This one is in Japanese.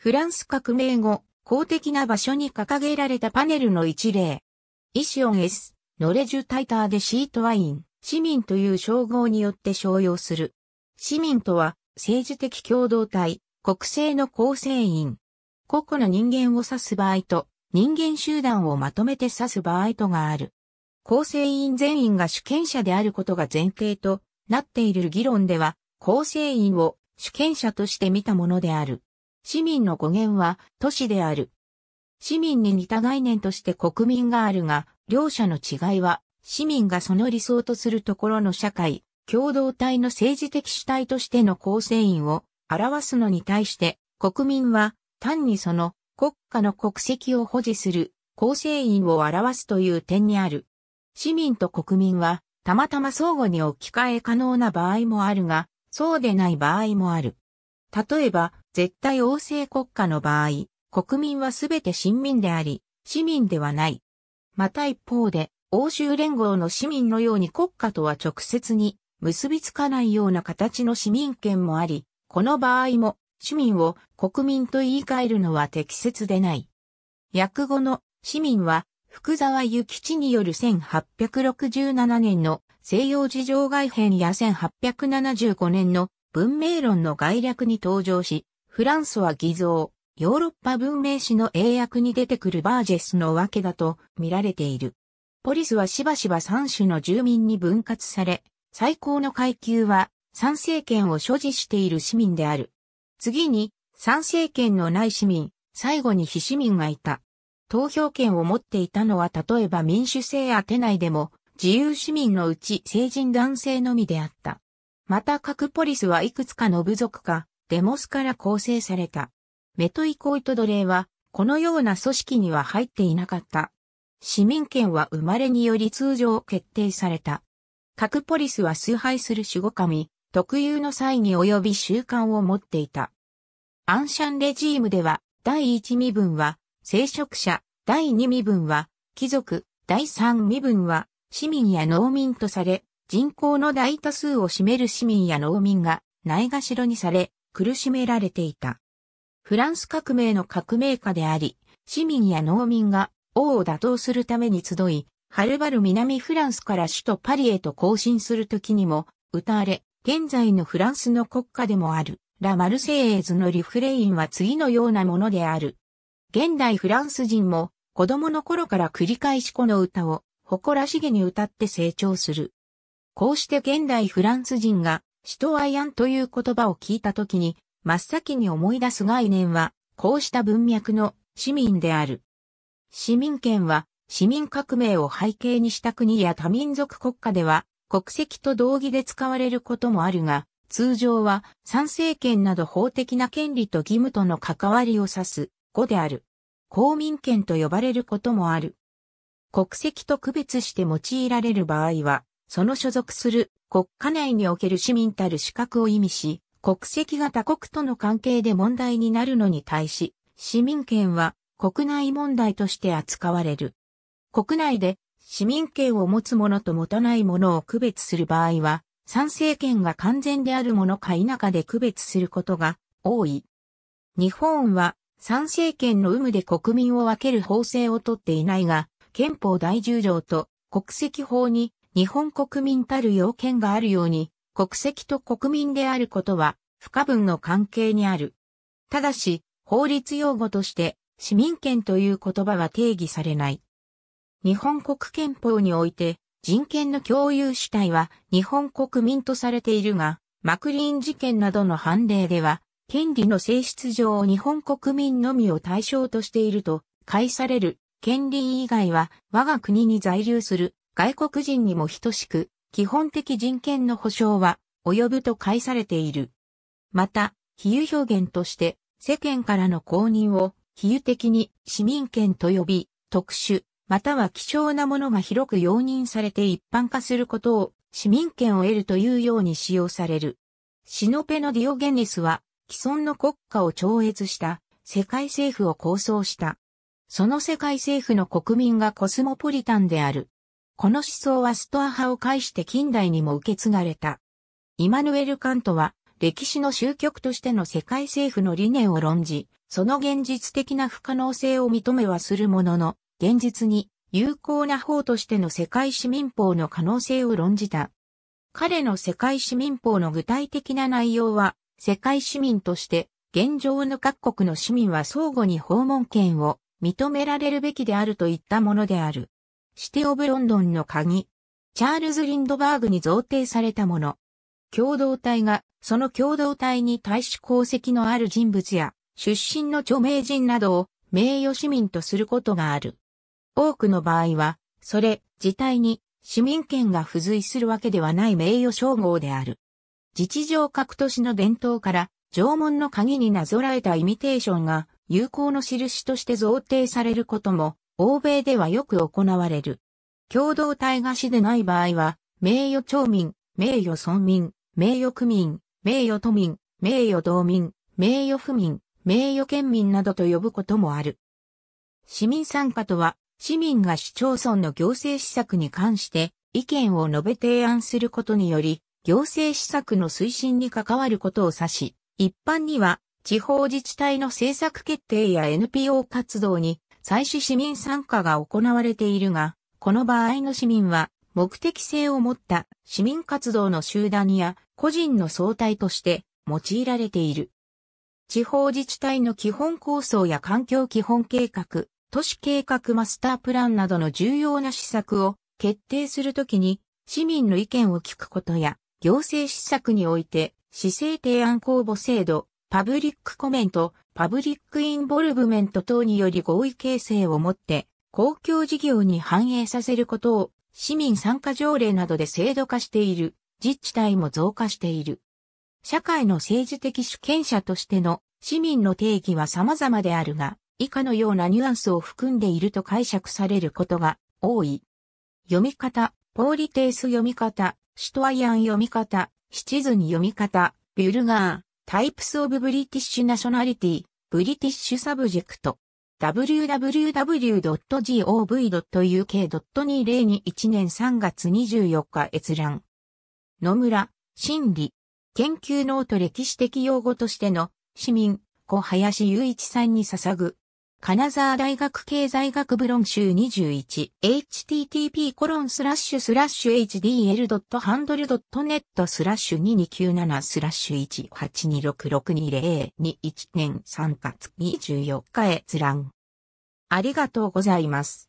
フランス革命後、公的な場所に掲げられたパネルの一例。イシオン S、ノレジュタイターでシートワイン、市民という称号によって商用する。市民とは、政治的共同体、国政の構成員。個々の人間を指す場合と、人間集団をまとめて指す場合とがある。構成員全員が主権者であることが前提となっている議論では、構成員を主権者として見たものである。市民の語源は都市である。市民に似た概念として国民があるが、両者の違いは、市民がその理想とするところの社会、共同体の政治的主体としての構成員を表すのに対して、国民は単にその国家の国籍を保持する構成員を表すという点にある。市民と国民はたまたま相互に置き換え可能な場合もあるが、そうでない場合もある。例えば、絶対王政国家の場合、国民はすべて親民であり、市民ではない。また一方で、欧州連合の市民のように国家とは直接に結びつかないような形の市民権もあり、この場合も市民を国民と言い換えるのは適切でない。訳語の市民は福沢諭吉による1867年の西洋事情外編や1875年の文明論の概略に登場し、フランソは偽造、ヨーロッパ文明史の英訳に出てくるバージェスのわけだと見られている。ポリスはしばしば三種の住民に分割され、最高の階級は参政権を所持している市民である。次に、参政権のない市民、最後に非市民がいた。投票権を持っていたのは例えば民主制アテナイでも自由市民のうち成人男性のみであった。また各ポリスはいくつかの部族かデモスから構成された。メトイコイト奴隷は、このような組織には入っていなかった。市民権は生まれにより通常決定された。各ポリスは崇拝する守護神、特有の際に及び習慣を持っていた。アンシャンレジームでは、第一身分は、聖職者、第二身分は、貴族、第三身分は、市民や農民とされ、人口の大多数を占める市民や農民が、ないがしろにされ、苦しめられていた。フランス革命の革命家であり、市民や農民が王を打倒するために集い、はるばる南フランスから首都パリへと行進するときにも、歌われ、現在のフランスの国家でもある、ラ・マルセイエーズのリフレインは次のようなものである。現代フランス人も、子供の頃から繰り返しこの歌を、誇らしげに歌って成長する。こうして現代フランス人が、使徒アイアンという言葉を聞いたときに、真っ先に思い出す概念は、こうした文脈の市民である。市民権は、市民革命を背景にした国や多民族国家では、国籍と同義で使われることもあるが、通常は参政権など法的な権利と義務との関わりを指す語である。公民権と呼ばれることもある。国籍と区別して用いられる場合は、その所属する国家内における市民たる資格を意味し、国籍が他国との関係で問題になるのに対し、市民権は国内問題として扱われる。国内で市民権を持つ者と持たない者を区別する場合は、参政権が完全であるものか否かで区別することが多い。日本は参政権の有無で国民を分ける法制をとっていないが、憲法第10条と国籍法に日本国民たる要件があるように、国籍と国民であることは、不可分の関係にある。ただし、法律用語として、市民権という言葉は定義されない。日本国憲法において、人権の共有主体は日本国民とされているが、マクリーン事件などの判例では、権利の性質上日本国民のみを対象としていると、解される、権利以外は我が国に在留する外国人にも等しく、基本的人権の保障は及ぶと解されている。また、比喩表現として世間からの公認を比喩的に市民権と呼び、特殊、または希少なものが広く容認されて一般化することを市民権を得るというように使用される。シノペのディオゲネスは既存の国家を超越した世界政府を構想した。その世界政府の国民がコスモポリタンである。この思想はストア派を介して近代にも受け継がれた。イマヌエル・カントは、歴史の終局としての世界政府の理念を論じ、その現実的な不可能性を認めはするものの、現実に有効な方としての世界市民法の可能性を論じた。彼の世界市民法の具体的な内容は、世界市民として、現状の各国の市民は相互に訪問権を認められるべきであるといったものである。シテ・ィオブ・ロンドンの鍵。チャールズ・リンドバーグに贈呈されたもの。共同体が、その共同体に対し功績のある人物や、出身の著名人などを名誉市民とすることがある。多くの場合は、それ自体に市民権が付随するわけではない名誉称号である。自治上各都市の伝統から、縄文の鍵になぞらえたイミテーションが、友好の印として贈呈されることも欧米ではよく行われる。共同体貸しでない場合は、名誉町民、名誉村民、名誉区民、名誉都民、名誉道民、名誉府民、名誉県民などと呼ぶこともある。市民参加とは、市民が市町村の行政施策に関して意見を述べ提案することにより、行政施策の推進に関わることを指し、一般には地方自治体の政策決定や NPO 活動に祭祀市民参加が行われているが、この場合の市民は目的性を持った市民活動の集団や個人の総体として用いられている。地方自治体の基本構想や環境基本計画、都市計画マスタープランなどの重要な施策を決定するときに市民の意見を聞くことや行政施策において市政提案公募制度、パブリックコメント、パブリックインボルブメント等により合意形成をもって、公共事業に反映させることを、市民参加条例などで制度化している、自治体も増加している。社会の政治的主権者としての市民の定義は様々であるが、以下のようなニュアンスを含んでいると解釈されることが多い。読み方、ポーリテース読み方、シュトアイアン読み方、シチズン読み方、ビュルガー、Types of British Nationality, British Subject www.gov.uk.2021 年3月24日閲覧。野村、心理、研究ノート歴史的用語としての、市民、小林雄一さんに捧ぐ、金沢大学経済学部論集 21http コロンスラッシュスラッシュ hdl.handle.net スラッシュ2297スラッシュ182662021年3月24日閲覧ありがとうございます。